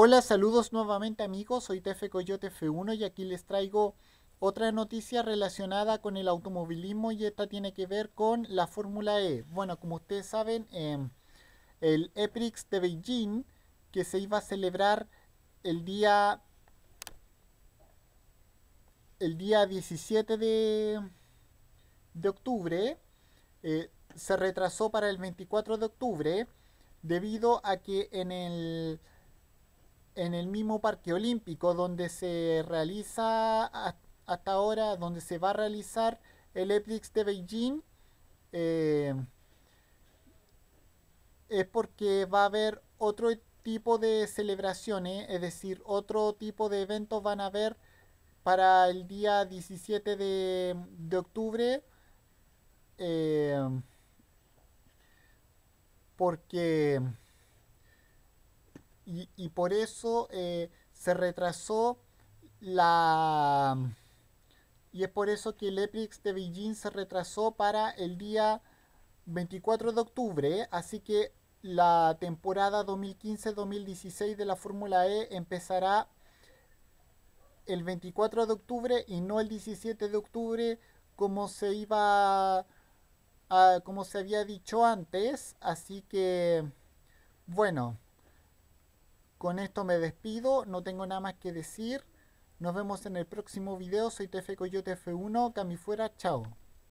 Hola, saludos nuevamente amigos, soy Tefe Coyote F1 y aquí les traigo otra noticia relacionada con el automovilismo y esta tiene que ver con la Fórmula E. Bueno, como ustedes saben, em, el EPRIX de Beijing, que se iba a celebrar el día, el día 17 de, de octubre, eh, se retrasó para el 24 de octubre debido a que en el en el mismo Parque Olímpico donde se realiza hasta ahora, donde se va a realizar el Epix de Beijing, eh, es porque va a haber otro tipo de celebraciones, ¿eh? es decir, otro tipo de eventos van a haber para el día 17 de, octubre. Eh, porque y, por eso eh, se retrasó la... Y es por eso que el Epix de Beijing se retrasó para el día 24 de octubre. ¿eh? Así que la temporada 2015-2016 de la Fórmula E empezará el 24 de octubre y no el 17 de octubre como se iba a, como se había dicho antes así que bueno con esto me despido, no tengo nada más que decir. Nos vemos en el próximo video. Soy TF Coyote F1, Cami fuera, chao.